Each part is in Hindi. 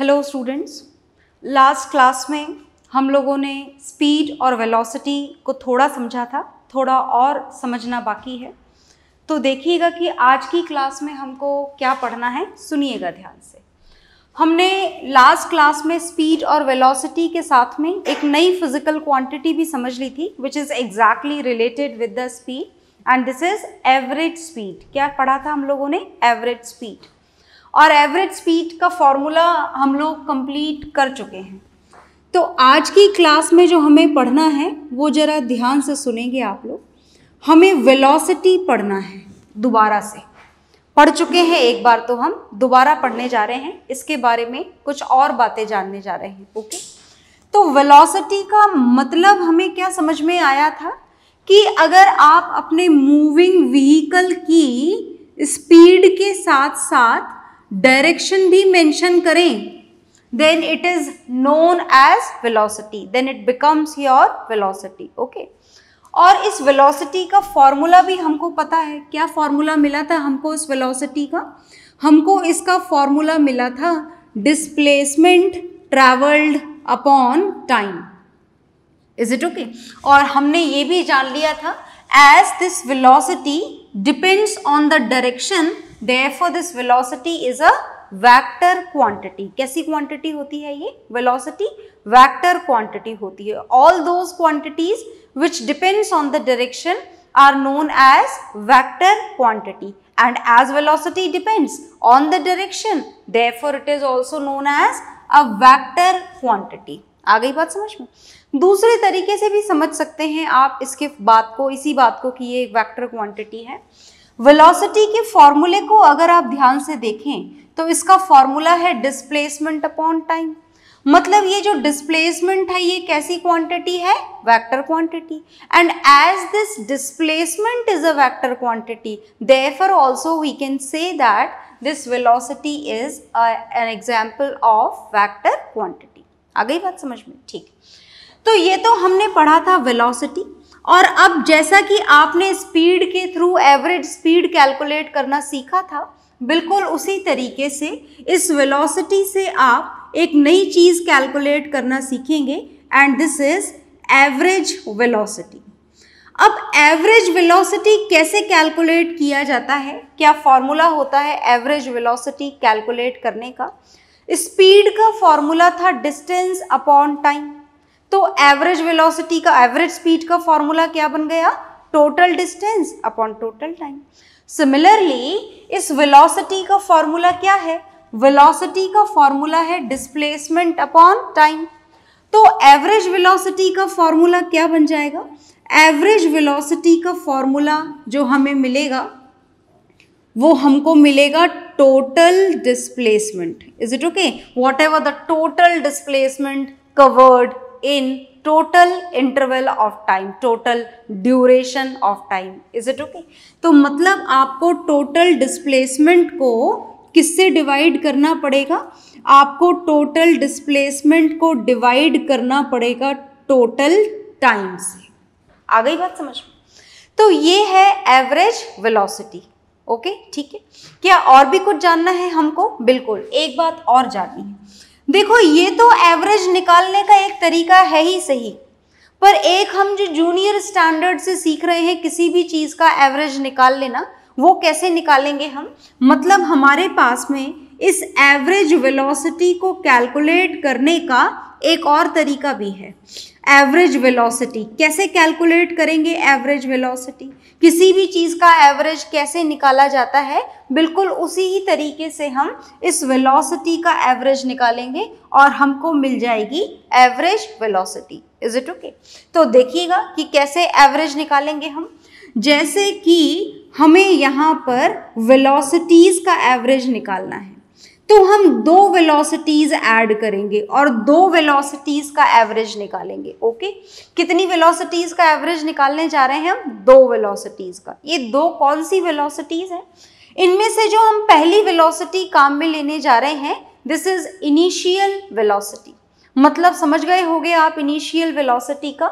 हेलो स्टूडेंट्स लास्ट क्लास में हम लोगों ने स्पीड और वेलोसिटी को थोड़ा समझा था थोड़ा और समझना बाकी है तो देखिएगा कि आज की क्लास में हमको क्या पढ़ना है सुनिएगा ध्यान से हमने लास्ट क्लास में स्पीड और वेलोसिटी के साथ में एक नई फिजिकल क्वांटिटी भी समझ ली थी which is exactly related with the speed and this is average speed क्या पढ़ा था हम लोगों ने एवरेज स्पीड और एवरेज स्पीड का फॉर्मूला हम लोग कंप्लीट कर चुके हैं तो आज की क्लास में जो हमें पढ़ना है वो ज़रा ध्यान से सुनेंगे आप लोग हमें वेलोसिटी पढ़ना है दोबारा से पढ़ चुके हैं एक बार तो हम दोबारा पढ़ने जा रहे हैं इसके बारे में कुछ और बातें जानने जा रहे हैं ओके तो वेलोसिटी का मतलब हमें क्या समझ में आया था कि अगर आप अपने मूविंग व्हीकल की स्पीड के साथ साथ डायरेक्शन भी मेंशन करें then it is known as velocity then it becomes your velocity okay और इस वेलोसिटी का फॉर्मूला भी हमको पता है क्या फॉर्मूला मिला था हमको इस वेलोसिटी का हमको इसका फॉर्मूला मिला था displacement travelled upon time is it okay और हमने ये भी जान लिया था as this velocity depends on the direction therefore this velocity is a vector quantity कैसी क्वांटिटी होती है ये वेलोसिटी वेक्टर क्वांटिटी होती है all those quantities which depends on the direction are known as vector quantity and as velocity depends on the direction therefore it is also known as a vector quantity आ गई बात समझ में दूसरे तरीके से भी समझ सकते हैं आप इसके बात को इसी बात को कि ये एक वेक्टर क्वांटिटी है वेलोसिटी के फॉर्मूले को अगर आप ध्यान से देखें तो इसका फॉर्मूला है डिस्प्लेसमेंट अपॉन टाइम मतलब ये जो डिस्प्लेसमेंट है ये कैसी क्वांटिटी है vector quantity and as this displacement is a vector quantity therefore also we can say that this velocity is an example of vector quantity आ गई बात समझ में ठीक तो ये तो हमने पढ़ा था वेलोसिटी और अब जैसा कि आपने स्पीड के थ्रू एवरेज स्पीड कैलकुलेट करना सीखा था बिल्कुल उसी तरीके से इस वेलोसिटी से आप एक नई चीज़ कैलकुलेट करना सीखेंगे and this is average velocity अब एवरेज वेलोसिटी कैसे कैलकुलेट किया जाता है क्या फॉर्मूला होता है एवरेज वेलोसिटी कैलकुलेट करने का स्पीड का फॉर्मूला था डिस्टेंस अपॉन टाइम तो एवरेज वेलोसिटी का एवरेज स्पीड का फॉर्मूला क्या बन गया total distance upon total time similarly इस वेलोसिटी का फॉर्मूला क्या है वेलोसिटी का फॉर्मूला है डिस्प्लेसमेंट अपॉन टाइम तो एवरेज वेलोसिटी का फॉर्मूला क्या बन जाएगा एवरेज वेलोसिटी का फॉर्मूला जो हमें मिलेगा वो हमको मिलेगा total displacement is it okay whatever the total displacement covered in total interval of time total duration of time is it okay तो मतलब आपको total displacement को किससे डिवाइड करना पड़ेगा आपको टोटल डिस्प्लेसमेंट को डिवाइड करना पड़ेगा टोटल टाइम से आ गई बात समझ में तो ये है एवरेज वेलोसिटी ओके ठीक है क्या और भी कुछ जानना है हमको बिल्कुल एक बात और जाननी है देखो ये तो एवरेज निकालने का तरीका है ही सही पर एक हम जो जूनियर स्टैंडर्ड से सीख रहे हैं किसी भी चीज़ का एवरेज निकाल लेना वो कैसे निकालेंगे हम मतलब हमारे पास में इस एवरेज वेलोसिटी को कैलकुलेट करने का एक और तरीका भी है एवरेज वेलोसिटी कैसे कैलकुलेट करेंगे एवरेज वेलोसिटी किसी भी चीज़ का एवरेज कैसे निकाला जाता है बिल्कुल उसी ही तरीके से हम इस वेलोसिटी का एवरेज निकालेंगे और हमको मिल जाएगी average velocity is it okay तो देखिएगा कि कैसे एवरेज निकालेंगे हम जैसे कि हमें यहाँ पर वेलोसिटीज़ का एवरेज निकालना है तो हम दो वेलोसिटीज ऐड करेंगे और दो वेलोसिटीज का एवरेज निकालेंगे ओके कितनी वेलोसिटीज का एवरेज निकालने जा रहे हैं हम दो वेलोसिटीज का ये दो कौन सी वेलोसिटीज है इनमें से जो हम पहली वेलोसिटी काम में लेने जा रहे हैं दिस इज इनिशियल वेलोसिटी मतलब समझ गए होगे आप इनिशियल वेलोसिटी का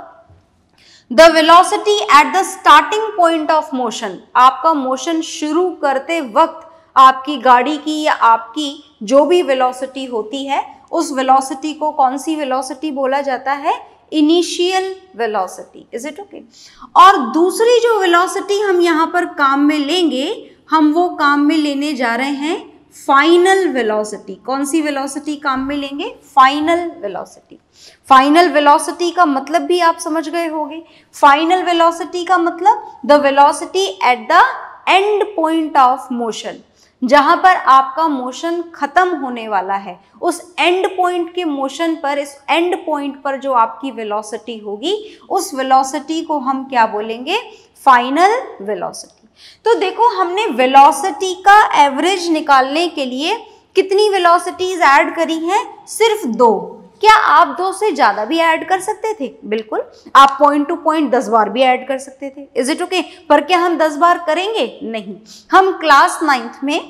the velocity at the starting point of motion आपका मोशन शुरू करते वक्त आपकी गाड़ी की या आपकी जो भी वेलोसिटी होती है उस वेलोसिटी को कौन सी वेलोसिटी बोला जाता है initial velocity is it okay और दूसरी जो वेलोसिटी हम यहाँ पर काम में लेंगे हम वो काम में लेने जा रहे हैं फाइनल वेलोसिटी कौन सी वेलोसिटी काम में लेंगे फाइनल वेलोसिटी फाइनल वेलोसिटी का मतलब भी आप समझ गए होंगे फाइनल वेलोसिटी का मतलब the velocity at the end point of motion जहां पर आपका मोशन ख़त्म होने वाला है उस एंड पॉइंट के मोशन पर इस एंड पॉइंट पर जो आपकी वेलोसिटी होगी उस वेलोसिटी को हम क्या बोलेंगे फाइनल वेलोसिटी तो देखो हमने वेलोसिटी का एवरेज निकालने के लिए कितनी वेलोसिटीज ऐड करी हैं सिर्फ दो क्या आप दो से ज़्यादा भी ऐड कर सकते थे बिल्कुल आप पॉइंट टू पॉइंट दस बार भी ऐड कर सकते थे इज इट ओके पर क्या हम दस बार करेंगे नहीं हम क्लास नाइन्थ में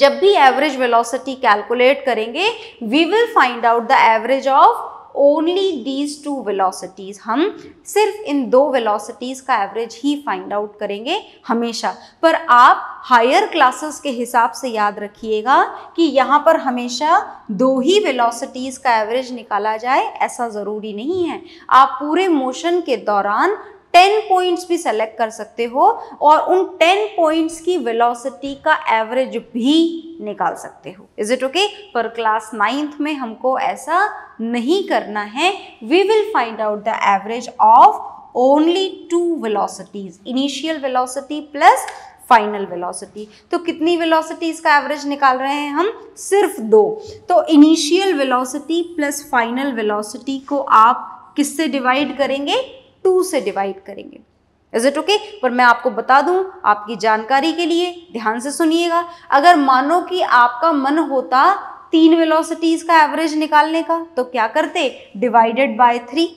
जब भी एवरेज वेलोसिटी कैलकुलेट करेंगे we will find out the average of only these two velocities हम सिर्फ इन दो वेलोसिटीज़ का एवरेज ही फाइंड आउट करेंगे हमेशा पर आप हायर क्लासेस के हिसाब से याद रखिएगा कि यहाँ पर हमेशा दो ही वेलोसिटीज़ का एवरेज निकाला जाए ऐसा ज़रूरी नहीं है आप पूरे मोशन के दौरान टेन पॉइंट्स भी सेलेक्ट कर सकते हो और उन टेन पॉइंट्स की वेलोसिटी का एवरेज भी निकाल सकते हो इज इट ओके पर क्लास नाइन्थ में हमको ऐसा नहीं करना है we will find out the average of only two velocities initial velocity plus final velocity तो कितनी वेलोसिटीज का एवरेज निकाल रहे हैं हम सिर्फ दो तो initial velocity plus final velocity को आप किससे डिवाइड करेंगे टू से डिवाइड करेंगे इज इट ओके पर मैं आपको बता दूं आपकी जानकारी के लिए ध्यान से सुनिएगा अगर मानो कि आपका मन होता तीन वेलोसिटीज का एवरेज निकालने का तो क्या करते divided by three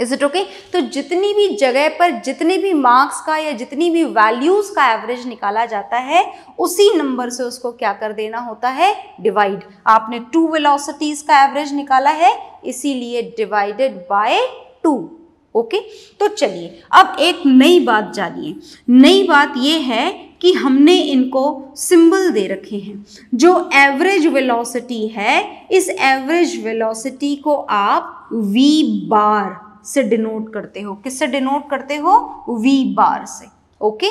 is it okay तो जितनी भी जगह पर जितने भी मार्क्स का या जितनी भी वैल्यूज का एवरेज निकाला जाता है उसी नंबर से उसको क्या कर देना होता है डिवाइड आपने टू वेलोसिटीज का एवरेज निकाला है इसीलिए डिवाइडेड बाय टू ओके तो चलिए अब एक नई बात जानिए नई बात ये है कि हमने इनको सिंबल दे रखे हैं जो एवरेज वेलोसिटी है इस एवरेज वेलोसिटी को आप v बार से डिनोट करते हो किससे डिनोट करते हो v बार से ओके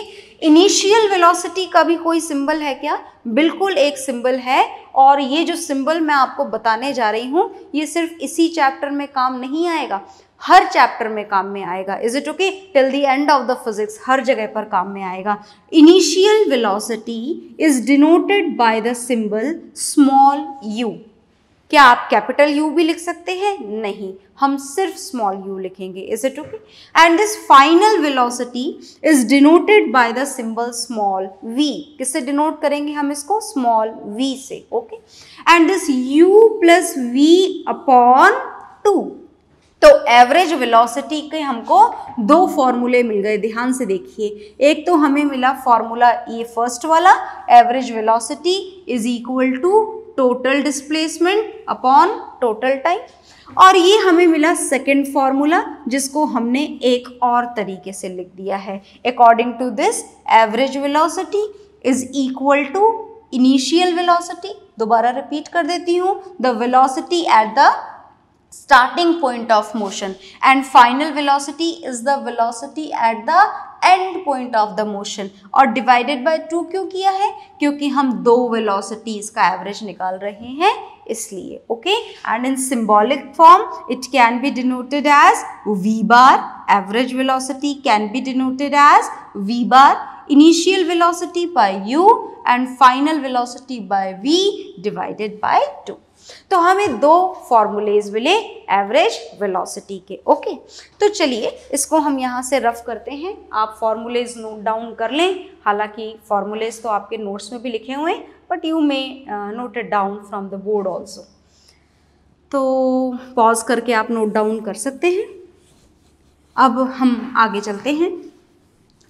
इनिशियल वेलोसिटी का भी कोई सिंबल है क्या बिल्कुल एक सिंबल है और ये जो सिंबल मैं आपको बताने जा रही हूँ ये सिर्फ इसी चैप्टर में काम नहीं आएगा हर चैप्टर में काम में आएगा is it okay till the end of the physics हर जगह पर काम में आएगा initial velocity is denoted by the symbol small u क्या आप कैपिटल यू भी लिख सकते हैं नहीं हम सिर्फ स्मॉल यू लिखेंगे is it okay and this final velocity is denoted by the symbol small v किससे डिनोट करेंगे हम इसको स्मॉल वी से okay and this u plus v upon two तो एवरेज वेलोसिटी के हमको दो फॉर्मूले मिल गए ध्यान से देखिए एक तो हमें मिला फॉर्मूला ये फर्स्ट वाला average velocity is equal to total displacement upon total time और ये हमें मिला सेकेंड फॉर्मूला जिसको हमने एक और तरीके से लिख दिया है according to this average velocity is equal to initial velocity दोबारा रिपीट कर देती हूँ the velocity at the starting point of motion and final velocity is the velocity at the end point of the motion और डिवाइडेड बाई टू क्यों किया है क्योंकि हम दो वेलोसिटीज का एवरेज निकाल रहे हैं इसलिए okay and in symbolic form it can be denoted as v bar average velocity can be denoted as v bar initial velocity by u and final velocity by v divided by two तो हमें दो फॉर्मूलेज मिले एवरेज वेलोसिटी के ओके तो चलिए इसको हम यहाँ से रफ करते हैं आप फॉर्मूलेज नोट डाउन कर लें हालांकि फॉर्मूलेज तो आपके नोट्स में भी लिखे हुए हैं but you may note it down from the board also तो पॉज करके आप नोट डाउन कर सकते हैं अब हम आगे चलते हैं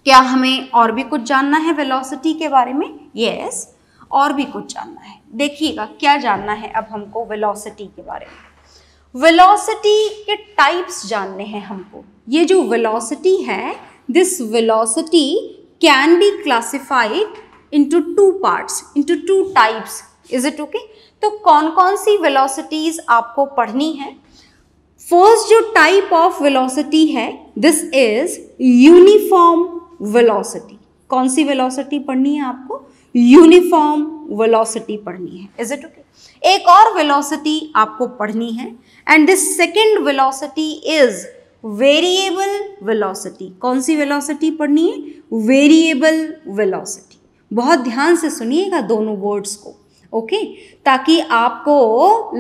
क्या हमें और भी कुछ जानना है वेलोसिटी के बारे में यस yes. और भी कुछ जानना है देखिएगा क्या जानना है अब हमको वेलोसिटी के बारे में वेलोसिटी के टाइप्स जानने हैं हमको ये जो वेलोसिटी है this velocity can be classified into two parts into two types is it okay तो कौन कौन सी वेलोसिटीज आपको पढ़नी है फर्स्ट जो टाइप ऑफ वेलोसिटी है दिस इज यूनिफॉर्म वेलोसिटी कौन सी वेलोसिटी पढ़नी है आपको यूनिफॉर्म वेलोसिटी पढ़नी है इज इट ओके एक और वेलोसिटी आपको पढ़नी है and this second velocity is variable velocity कौन सी वेलोसिटी पढ़नी है वेरिएबल वेलोसिटी बहुत ध्यान से सुनिएगा दोनों वर्ड्स को ओके okay? ताकि आपको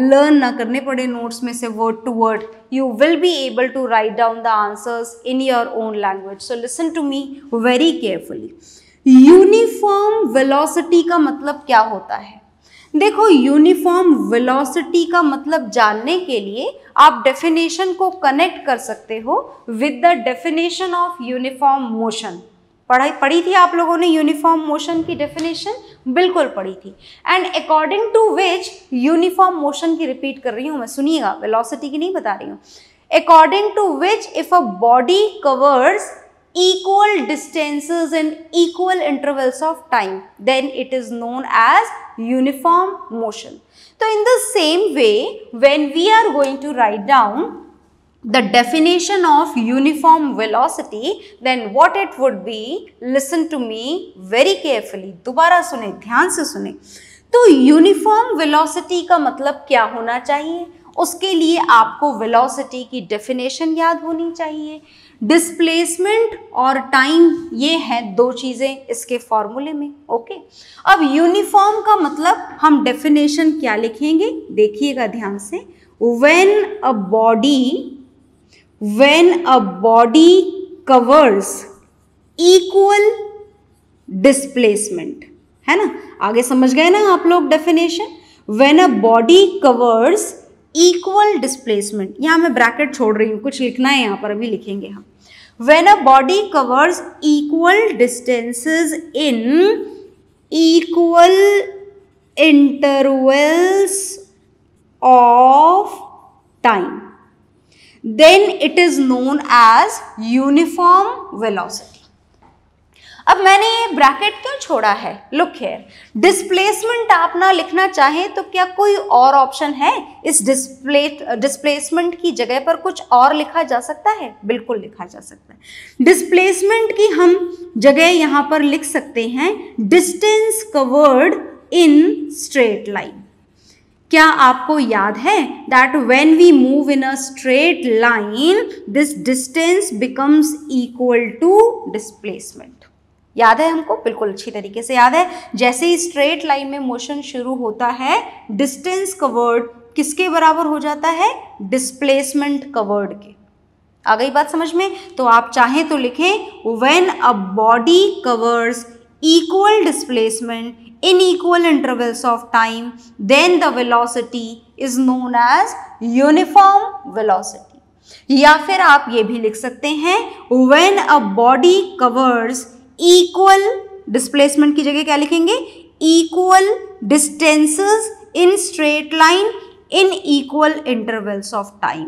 लर्न ना करने पड़े नोट्स में से word to word you will be able to write down the answers in your own language so listen to me very carefully uniform velocity का मतलब क्या होता है देखो यूनिफॉर्म वेलोसिटी का मतलब जानने के लिए आप डेफिनेशन को कनेक्ट कर सकते हो with the definition of uniform motion पढ़ाई पढ़ी थी आप लोगों ने यूनिफॉर्म मोशन की डेफिनेशन बिल्कुल पढ़ी थी and according to which uniform motion की रिपीट कर रही हूँ मैं सुनिएगा वेलोसिटी की नहीं बता रही हूँ according to which if a body covers equal distances in equal intervals of time then it is known as uniform motion. So in the same way when we are going to write down the definition of uniform velocity then what it would be listen to me very carefully dobara sune dhyan se sune to uniform velocity ka matlab kya hona chahiye uske liye aapko velocity ki definition yaad honi chahiye displacement और टाइम ये हैं दो चीज़ें इसके फॉर्मूले में ओके अब यूनिफॉर्म का मतलब हम डेफिनेशन क्या लिखेंगे देखिएगा ध्यान से when a body when a body covers equal displacement है ना आगे समझ गए ना आप लोग definition when a body covers equal displacement यहाँ मैं ब्रैकेट छोड़ रही हूँ कुछ लिखना है यहाँ पर अभी लिखेंगे हम when a body covers equal distances in equal intervals of time then it is known as uniform velocity अब मैंने ये ब्रैकेट क्यों छोड़ा है लुक हेयर डिस्प्लेसमेंट आप ना लिखना चाहें तो क्या कोई और ऑप्शन है इस डिस्प्ले डिस्प्लेसमेंट की जगह पर कुछ और लिखा जा सकता है बिल्कुल लिखा जा सकता है डिस्प्लेसमेंट की हम जगह यहाँ पर लिख सकते हैं distance covered in straight line क्या आपको याद है that when we move in a straight line this distance becomes equal to displacement याद है हमको बिल्कुल अच्छी तरीके से याद है जैसे ही स्ट्रेट लाइन में मोशन शुरू होता है डिस्टेंस कवर्ड किसके बराबर हो जाता है डिस्प्लेसमेंट कवर्ड के आ गई बात समझ में तो आप चाहें तो लिखें when a body covers equal displacement in equal intervals of time then the velocity is known as uniform velocity या फिर आप ये भी लिख सकते हैं when a body covers equal displacement की जगह क्या लिखेंगे equal distances in straight line in equal intervals of time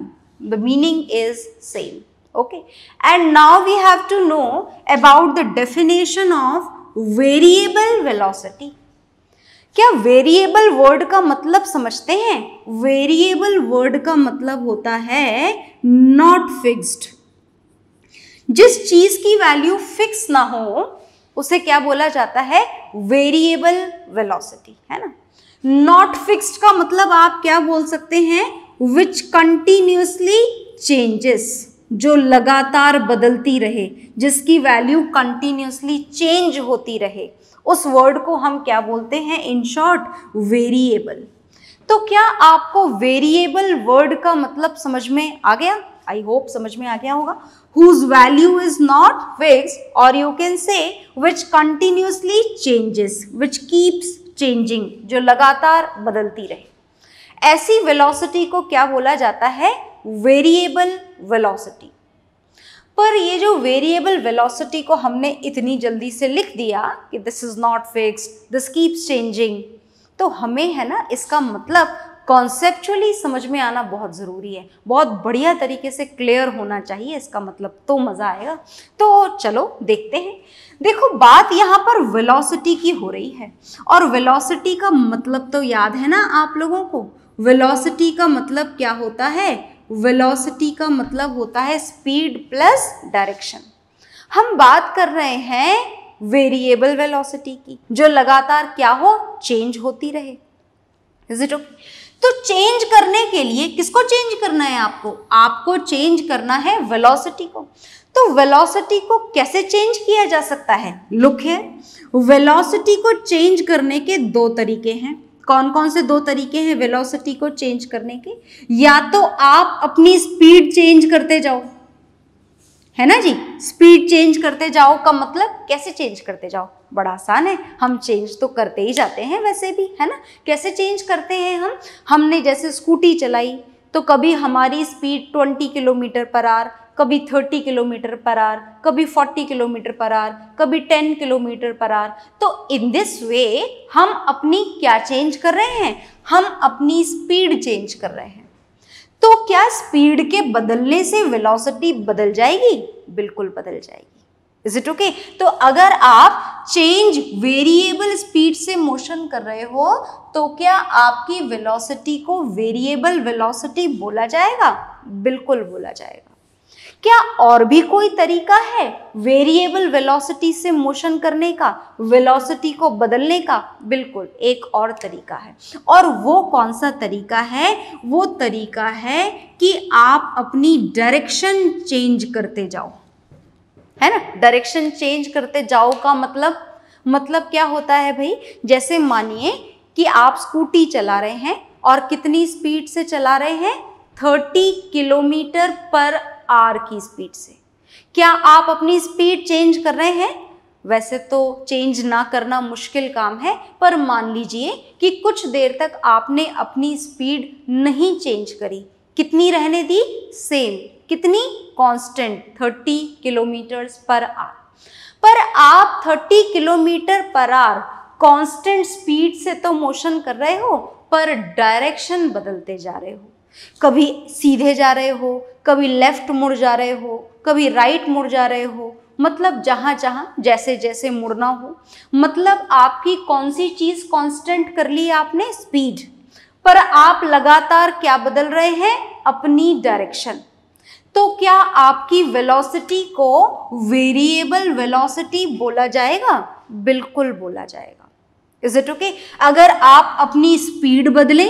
the meaning is same okay and now we have to know about the definition of variable velocity क्या वेरिएबल वर्ड का मतलब समझते हैं वेरिएबल वर्ड का मतलब होता है नॉट फिक्स्ड जिस चीज की वैल्यू फिक्स ना हो उसे क्या बोला जाता है वेरिएबल वेलोसिटी है ना नॉट फिक्स्ड का मतलब आप क्या बोल सकते हैं विच कंटिन्यूसली चेंजेस जो लगातार बदलती रहे जिसकी वैल्यू कंटिन्यूसली चेंज होती रहे उस वर्ड को हम क्या बोलते हैं इन शॉर्ट वेरिएबल तो क्या आपको वेरिएबल वर्ड का मतलब समझ में आ गया आई होप समझ में आ गया होगा whose value is not fix और you can say which continuously changes which keeps changing जो लगातार बदलती रहे ऐसी वेलोसिटी को क्या बोला जाता है वेरिएबल वेलोसिटी पर ये जो वेरिएबल वेलोसिटी को हमने इतनी जल्दी से लिख दिया कि this is not fix this keeps changing तो हमें है ना इसका मतलब कॉन्सेप्चुअली समझ में आना बहुत ज़रूरी है बहुत बढ़िया तरीके से क्लियर होना चाहिए इसका मतलब तो मज़ा आएगा तो चलो देखते हैं देखो बात यहाँ पर वेलोसिटी की हो रही है और वेलोसिटी का मतलब तो याद है ना आप लोगों को वेलोसिटी का मतलब क्या होता है वेलोसिटी का मतलब होता है स्पीड प्लस डायरेक्शन हम बात कर रहे हैं वेरिएबल वेलोसिटी की जो लगातार क्या हो चेंज होती रहे इज इट ओके तो चेंज करने के लिए किसको चेंज करना है आपको आपको चेंज करना है वेलोसिटी को तो वेलोसिटी को कैसे चेंज किया जा सकता है लुक है वेलोसिटी को चेंज करने के दो तरीके हैं कौन कौन से दो तरीके हैं वेलोसिटी को चेंज करने के या तो आप अपनी स्पीड चेंज करते जाओ है ना जी स्पीड चेंज करते जाओ का मतलब कैसे चेंज करते जाओ बड़ा आसान है हम चेंज तो करते ही जाते हैं वैसे भी है ना कैसे चेंज करते हैं हम हमने जैसे स्कूटी चलाई तो कभी हमारी स्पीड 20 किलोमीटर पर आर कभी 30 किलोमीटर पर आर कभी 40 किलोमीटर पर आर कभी 10 किलोमीटर पर आर तो इन दिस वे हम अपनी क्या चेंज कर रहे हैं हम अपनी स्पीड चेंज कर रहे हैं तो क्या स्पीड के बदलने से वेलोसिटी बदल जाएगी बिल्कुल बदल जाएगी इज इट ओके तो अगर आप चेंज वेरिएबल स्पीड से मोशन कर रहे हो तो क्या आपकी वेलोसिटी को वेरिएबल वेलोसिटी बोला जाएगा बिल्कुल बोला जाएगा क्या और भी कोई तरीका है वेरिएबल वेलोसिटी से मोशन करने का वेलोसिटी को बदलने का बिल्कुल एक और तरीका है और वो कौन सा तरीका है वो तरीका है कि आप अपनी डायरेक्शन चेंज करते जाओ है ना डायरेक्शन चेंज करते जाओ का मतलब मतलब क्या होता है भाई जैसे मानिए कि आप स्कूटी चला रहे हैं और कितनी स्पीड से चला रहे हैं 30 किलोमीटर पर आर की स्पीड से क्या आप अपनी स्पीड चेंज कर रहे हैं वैसे तो चेंज ना करना मुश्किल काम है पर मान लीजिए कि कुछ देर तक आपने अपनी स्पीड नहीं चेंज करी कितनी रहने दी सेम कितनी कांस्टेंट 30 किलोमीटर पर आर पर आप 30 kilometre per are constant speed से तो मोशन कर रहे हो पर डायरेक्शन बदलते जा रहे हो कभी सीधे जा रहे हो कभी लेफ़्ट मुड़ जा रहे हो कभी राइट मुड़ जा रहे हो मतलब जहाँ जहाँ जैसे जैसे मुड़ना हो मतलब आपकी कौन सी चीज़ कांस्टेंट कर ली आपने स्पीड पर आप लगातार क्या बदल रहे हैं अपनी डायरेक्शन तो क्या आपकी वेलोसिटी को वेरिएबल वेलोसिटी बोला जाएगा बिल्कुल बोला जाएगा इज इट ओके अगर आप अपनी स्पीड बदलें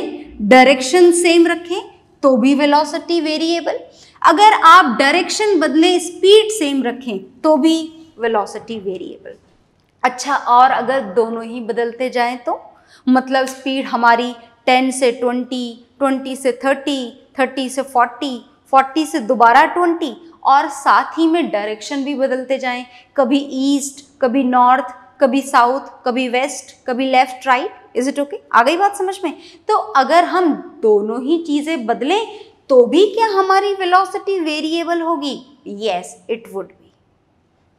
डायरेक्शन सेम रखें तो भी वेलोसिटी वेरिएबल अगर आप डायरेक्शन बदलें स्पीड सेम रखें तो भी वेलोसिटी वेरिएबल अच्छा और अगर दोनों ही बदलते जाएं तो मतलब स्पीड हमारी 10 से 20, 20 से 30, 30 से 40, 40 से दोबारा 20 और साथ ही में डायरेक्शन भी बदलते जाएं कभी ईस्ट कभी नॉर्थ कभी साउथ कभी वेस्ट कभी left right is it okay आ गई बात समझ में तो अगर हम दोनों ही चीज़ें बदलें तो भी क्या हमारी वेलोसिटी वेरिएबल होगी यस इट वुड बी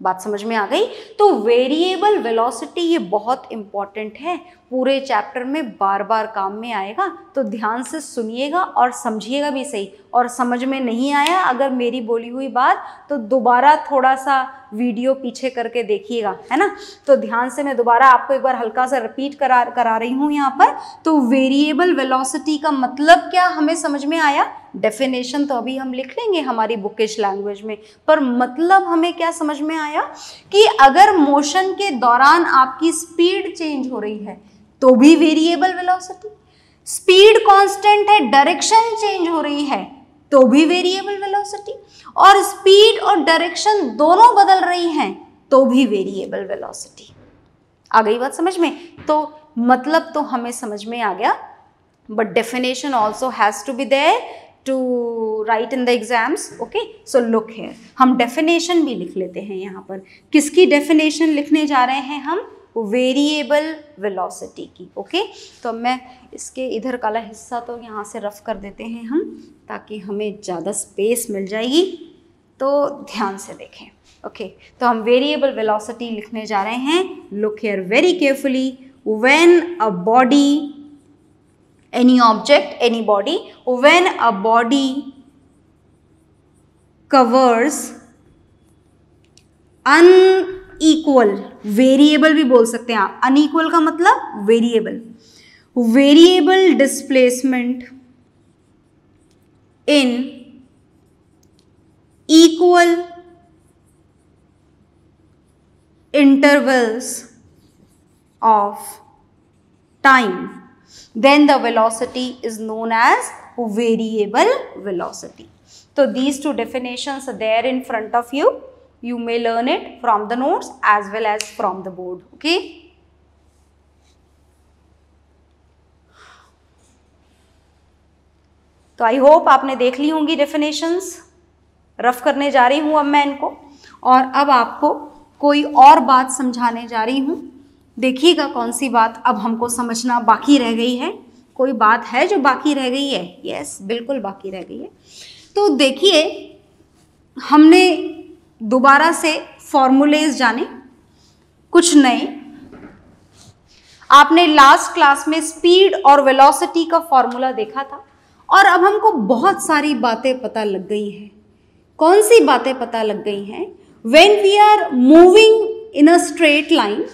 बात समझ में आ गई तो वेरिएबल वेलोसिटी ये बहुत इंपॉर्टेंट है पूरे चैप्टर में बार बार काम में आएगा तो ध्यान से सुनिएगा और समझिएगा भी सही और समझ में नहीं आया अगर मेरी बोली हुई बात तो दोबारा थोड़ा सा वीडियो पीछे करके देखिएगा है ना तो ध्यान से मैं दोबारा आपको एक बार हल्का सा रिपीट करा करा रही हूँ यहाँ पर तो वेरिएबल वेलोसिटी का मतलब क्या हमें समझ में आया डेफिनेशन तो अभी हम लिख लेंगे हमारी बुकिश लैंग्वेज में पर मतलब हमें क्या समझ में आया कि अगर मोशन के दौरान आपकी स्पीड चेंज हो रही है तो भी वेरिएबल वेलोसिटी स्पीड कांस्टेंट है डायरेक्शन चेंज हो रही है तो भी वेरिएबल वेलोसिटी और स्पीड और डायरेक्शन दोनों बदल रही हैं तो भी वेरिएबल वेलोसिटी आ गई बात समझ में तो मतलब तो हमें समझ में आ गया but definition also has to be there to write in the exams okay so look here हम डेफिनेशन भी लिख लेते हैं यहाँ पर किसकी डेफिनेशन लिखने जा रहे हैं हम वेरिएबल वेलोसिटी की ओके okay? तो मैं इसके इधर काला हिस्सा तो यहाँ से रफ़ कर देते हैं हम ताकि हमें ज़्यादा स्पेस मिल जाएगी तो ध्यान से देखें ओके okay, तो हम वेरिएबल वेलोसिटी लिखने जा रहे हैं look here very carefully when a body any object, any body. When a body covers unequal, variable bhi bol sakte hain aap unequal ka matlab variable. Variable displacement in equal intervals of time then the velocity is known as variable velocity. So these two definitions are there in front of you. You may learn it from the notes as well as from the board. Okay. तो आई होप आपने देख ली होंगी डेफिनेशंस रफ करने जा रही हूं अब मैं इनको और अब आपको कोई और बात समझाने जा रही हूं देखिएगा कौन सी बात अब हमको समझना बाकी रह गई है कोई बात है जो बाकी रह गई है यस बिल्कुल बाकी रह गई है तो देखिए हमने दोबारा से फॉर्मूलेज जाने कुछ नए आपने लास्ट क्लास में स्पीड और वेलोसिटी का फॉर्मूला देखा था और अब हमको बहुत सारी बातें पता लग गई हैं कौन सी बातें पता लग गई हैं when we are moving in a straight line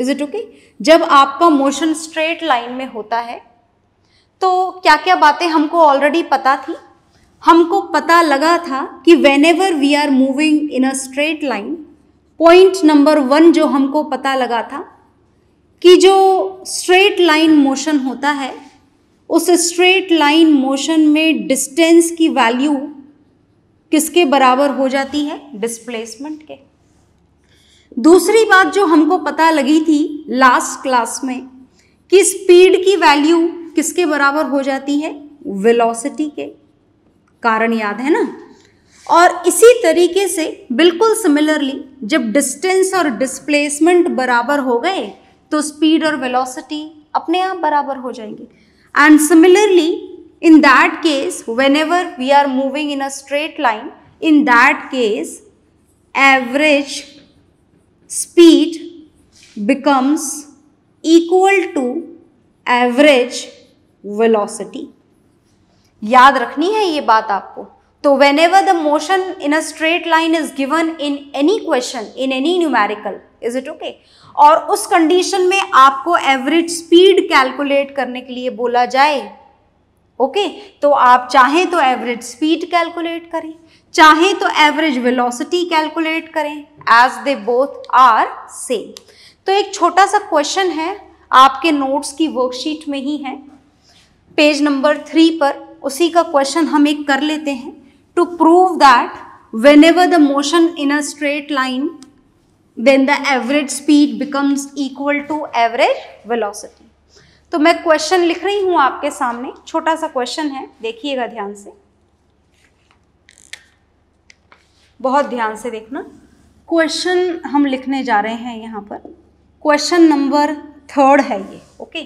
is it okay जब आपका मोशन स्ट्रेट लाइन में होता है तो क्या क्या बातें हमको ऑलरेडी पता थी हमको पता लगा था कि whenever we are moving in a straight line point number one जो हमको पता लगा था कि जो स्ट्रेट लाइन मोशन होता है उस स्ट्रेट लाइन मोशन में डिस्टेंस की वैल्यू किसके बराबर हो जाती है डिस्प्लेसमेंट के दूसरी बात जो हमको पता लगी थी लास्ट क्लास में कि स्पीड की वैल्यू किसके बराबर हो जाती है वेलोसिटी के कारण याद है ना और इसी तरीके से बिल्कुल सिमिलरली जब डिस्टेंस और डिस्प्लेसमेंट बराबर हो गए तो स्पीड और वेलोसिटी अपने आप बराबर हो जाएंगे and similarly in that case whenever we are moving in a straight line in that case average speed becomes equal to average velocity. याद रखनी है ये बात आपको तो whenever the motion in a straight line is given in any question in any numerical is it okay और उस कंडीशन में आपको एवरेज स्पीड कैलकुलेट करने के लिए बोला जाए ओके okay? तो आप चाहें तो एवरेज स्पीड कैलकुलेट करें चाहे तो एवरेज वेलोसिटी कैलकुलेट करें as they both are same तो एक छोटा सा क्वेश्चन है आपके नोट्स की वर्कशीट में ही है पेज नंबर थ्री पर उसी का क्वेश्चन हम एक कर लेते हैं to prove that whenever the motion in a straight line then the average speed becomes equal to average velocity तो मैं क्वेश्चन लिख रही हूँ आपके सामने छोटा सा क्वेश्चन है देखिएगा ध्यान से बहुत ध्यान से देखना क्वेश्चन हम लिखने जा रहे हैं यहाँ पर क्वेश्चन नंबर थर्ड है ये ओके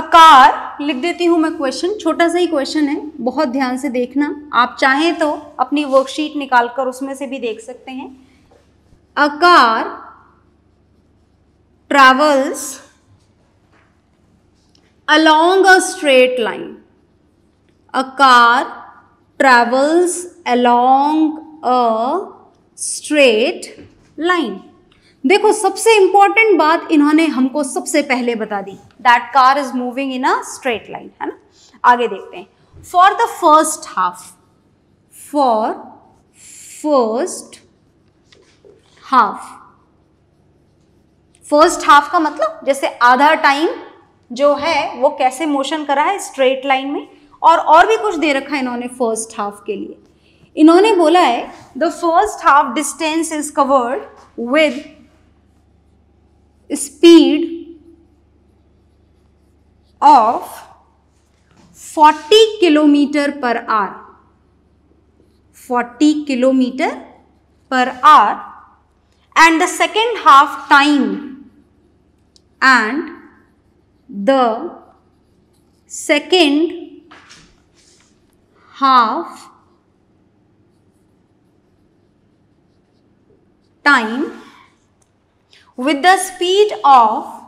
अकार लिख देती हूँ मैं क्वेश्चन छोटा सा ही क्वेश्चन है बहुत ध्यान से देखना आप चाहें तो अपनी वर्कशीट निकाल कर उसमें से भी देख सकते हैं a car travels along a straight line a car travels along a straight line देखो सबसे इंपॉर्टेंट बात इन्होंने हमको सबसे पहले बता दी that car is moving in a straight line है ना आगे देखते हैं for the first half for first half first half का मतलब जैसे आधा टाइम जो है वो कैसे मोशन करा है स्ट्रेट लाइन में और और भी कुछ दे रखा है इन्होंने फर्स्ट हाफ के लिए इन्होंने बोला है the first half distance is covered with speed of 40 kilometre per hour 40 kilometre per hour and the second half time and the second half time with the speed of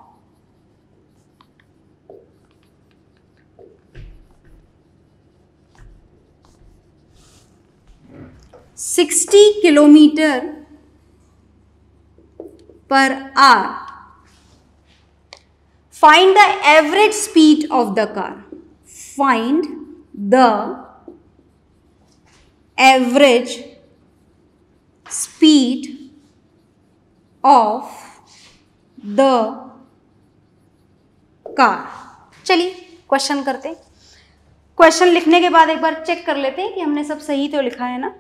Sixty kilometer per hour. Find the average speed of the car. Find the average speed of the car. चलिए क्वेश्चन करते क्वेश्चन लिखने के बाद एक बार चेक कर लेते हैं कि हमने सब सही तो लिखा है ना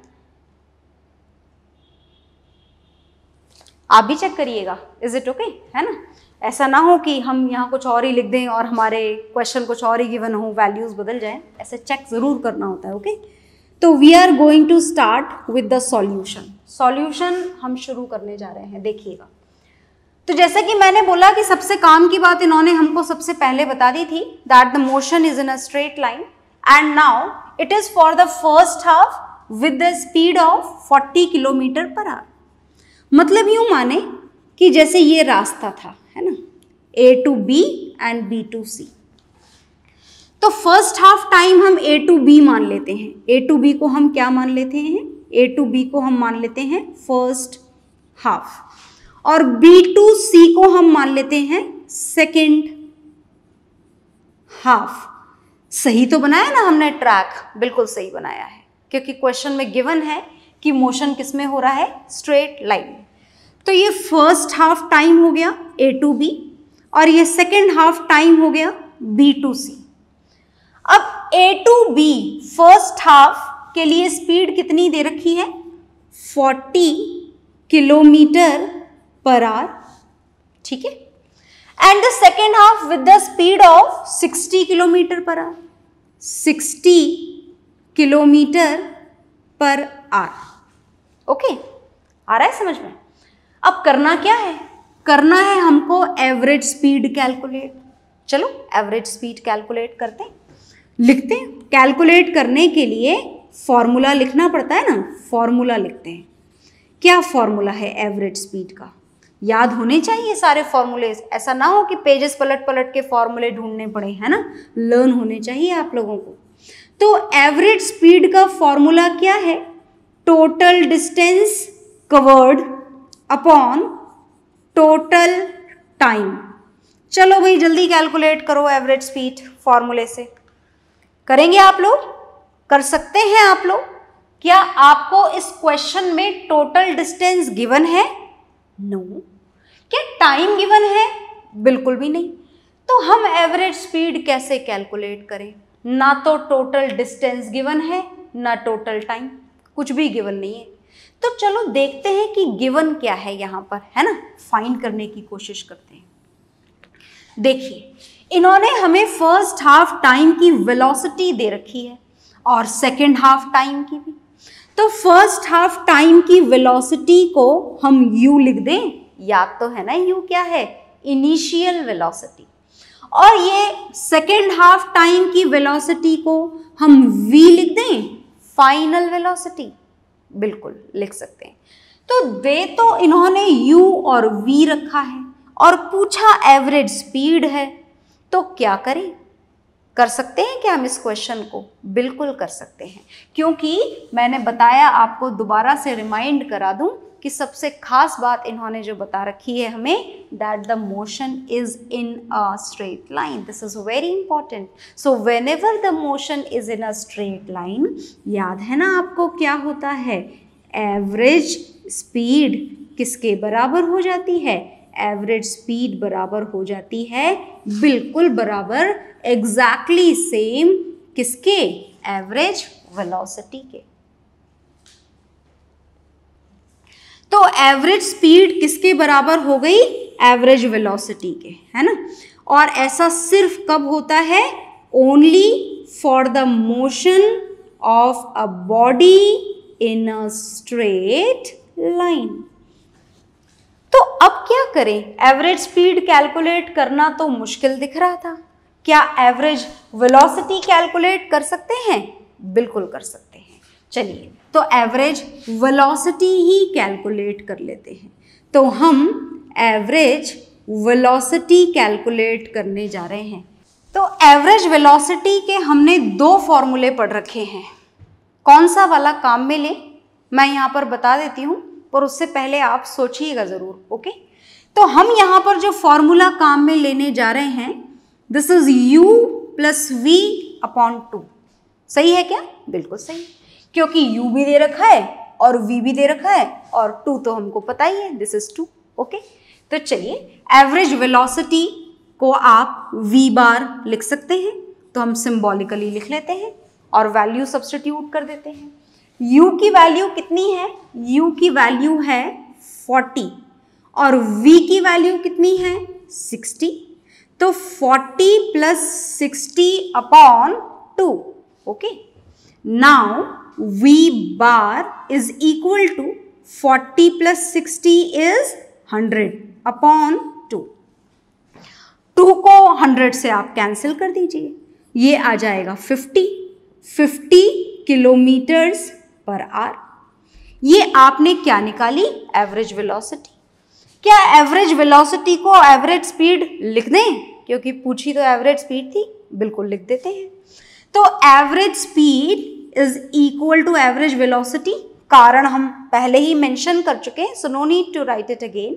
आप भी चेक करिएगा इज इट ओके है ना ऐसा ना हो कि हम यहाँ कुछ और ही लिख दें और हमारे क्वेश्चन कुछ और ही गिवन हो वैल्यूज़ बदल जाएं ऐसे चेक ज़रूर करना होता है ओके okay? तो we are going to start with the solution solution हम शुरू करने जा रहे हैं देखिएगा तो जैसा कि मैंने बोला कि सबसे काम की बात इन्होंने हमको सबसे पहले बता दी थी that the motion is in a straight line and now it is for the first half with the speed of 40 kilometre per hour मतलब यूं माने कि जैसे ये रास्ता था है ना A to B and B to C तो फर्स्ट हाफ टाइम हम ए टू बी मान लेते हैं ए टू बी को हम क्या मान लेते हैं ए टू बी को हम मान लेते हैं फर्स्ट हाफ और बी टू सी को हम मान लेते हैं सेकेंड हाफ सही तो बनाया ना हमने ट्रैक बिल्कुल सही बनाया है क्योंकि क्वेश्चन में गिवन है कि मोशन किस में हो रहा है स्ट्रेट लाइन तो ये फर्स्ट हाफ टाइम हो गया ए टू बी और ये सेकेंड हाफ टाइम हो गया B to C A to B first half के लिए स्पीड कितनी दे रखी है 40 किलोमीटर पर आर ठीक है and the second half with the speed of 60 kilometre per hour 60 kilometre per hour okay आ रहा है समझ में अब करना क्या है करना है हमको एवरेज स्पीड कैलकुलेट चलो एवरेज स्पीड कैलकुलेट करते हैं लिखते हैं कैलकुलेट करने के लिए फॉर्मूला लिखना पड़ता है ना फॉर्मूला लिखते हैं क्या फॉर्मूला है एवरेज स्पीड का याद होने चाहिए सारे फॉर्मूले ऐसा ना हो कि पेजेस पलट पलट के फॉर्मूले ढूंढने पड़े है ना लर्न होने चाहिए आप लोगों को तो एवरेज स्पीड का फॉर्मूला क्या है total distance covered upon total time चलो भाई जल्दी कैलकुलेट करो एवरेज स्पीड फॉर्मूले से करेंगे आप लोग कर सकते हैं आप लोग क्या आपको इस क्वेश्चन में टोटल डिस्टेंस गिवन है नो no. क्या टाइम गिवन है बिल्कुल भी नहीं तो हम एवरेज स्पीड कैसे कैलकुलेट करें ना तो टोटल डिस्टेंस गिवन है ना टोटल टाइम कुछ भी गिवन नहीं है तो चलो देखते हैं कि गिवन क्या है यहाँ पर है ना फाइंड करने की कोशिश करते हैं देखिए इन्होंने हमें फर्स्ट हाफ टाइम की वेलोसिटी दे रखी है और सेकेंड हाफ टाइम की भी तो फर्स्ट हाफ टाइम की वेलोसिटी को हम u लिख दें याद तो है ना u क्या है इनिशियल वेलोसिटी और ये सेकेंड हाफ टाइम की वेलोसिटी को हम v लिख दें फाइनल वेलोसिटी बिल्कुल लिख सकते हैं तो दे तो इन्होंने u और v रखा है और पूछा एवरेज स्पीड है तो क्या करें कर सकते हैं क्या हम इस क्वेश्चन को बिल्कुल कर सकते हैं क्योंकि मैंने बताया आपको दोबारा से रिमाइंड करा दूं कि सबसे खास बात इन्होंने जो बता रखी है हमें that the motion is in a straight line this is very important so whenever the motion is in a straight line याद है ना आपको क्या होता है एवरेज स्पीड किसके बराबर हो जाती है एवरेज स्पीड बराबर हो जाती है बिल्कुल बराबर एग्जैक्टली सेम किसके एवरेज वेलोसिटी के तो एवरेज स्पीड किसके बराबर हो गई एवरेज वेलोसिटी के है ना और ऐसा सिर्फ कब होता है only for the motion of a body in a straight line तो अब क्या करें एवरेज स्पीड कैलकुलेट करना तो मुश्किल दिख रहा था क्या एवरेज वेलोसिटी कैलकुलेट कर सकते हैं बिल्कुल कर सकते हैं चलिए तो एवरेज वेलोसिटी ही कैलकुलेट कर लेते हैं तो हम एवरेज वेलोसिटी कैलकुलेट करने जा रहे हैं तो एवरेज वेलोसिटी के हमने दो फॉर्मूले पढ़ रखे हैं कौन सा वाला काम में ले मैं यहाँ पर बता देती हूँ पर उससे पहले आप सोचिएगा ज़रूर ओके तो हम यहाँ पर जो फॉर्मूला काम में लेने जा रहे हैं this is u plus v upon two सही है क्या बिल्कुल सही क्योंकि u भी दे रखा है और v भी दे रखा है और टू तो हमको पता ही है दिस इज टू ओके तो चलिए एवरेज वेलोसिटी को आप v बार लिख सकते हैं तो हम सिम्बॉलिकली लिख लेते हैं और वैल्यू सब्सटीट्यूट कर देते हैं यू की वैल्यू कितनी है यू की वैल्यू है 40 और वी की वैल्यू कितनी है 60 तो 40 plus sixty upon two okay now v bar is equal to 40 plus sixty is 100 upon two two को 100 से आप कैंसिल कर दीजिए ये आ जाएगा 50 50 किलोमीटर्स पर आर ये आपने क्या निकाली एवरेज वेलोसिटी क्या एवरेज वेलोसिटी को एवरेज स्पीड लिख दें क्योंकि पूछी तो एवरेज स्पीड थी बिल्कुल लिख देते हैं तो average speed is equal to average velocity कारण हम पहले ही मेंशन कर चुके हैं so no need to write it again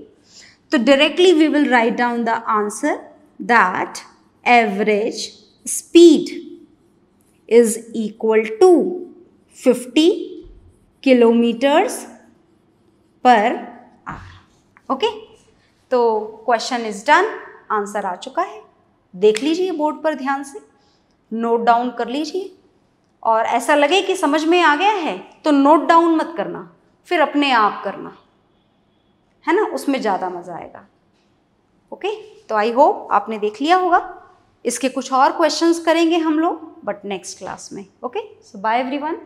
तो directly we will write down the answer that average speed is equal to 50 kilometres per hour okay तो क्वेश्चन इज डन आंसर आ चुका है देख लीजिए बोर्ड पर ध्यान से नोट डाउन कर लीजिए और ऐसा लगे कि समझ में आ गया है तो नोट डाउन मत करना फिर अपने आप करना है ना उसमें ज़्यादा मज़ा आएगा ओके तो आई होप आपने देख लिया होगा इसके कुछ और क्वेश्चंस करेंगे हम लोग बट नेक्स्ट क्लास में ओके सो बाय एवरीवन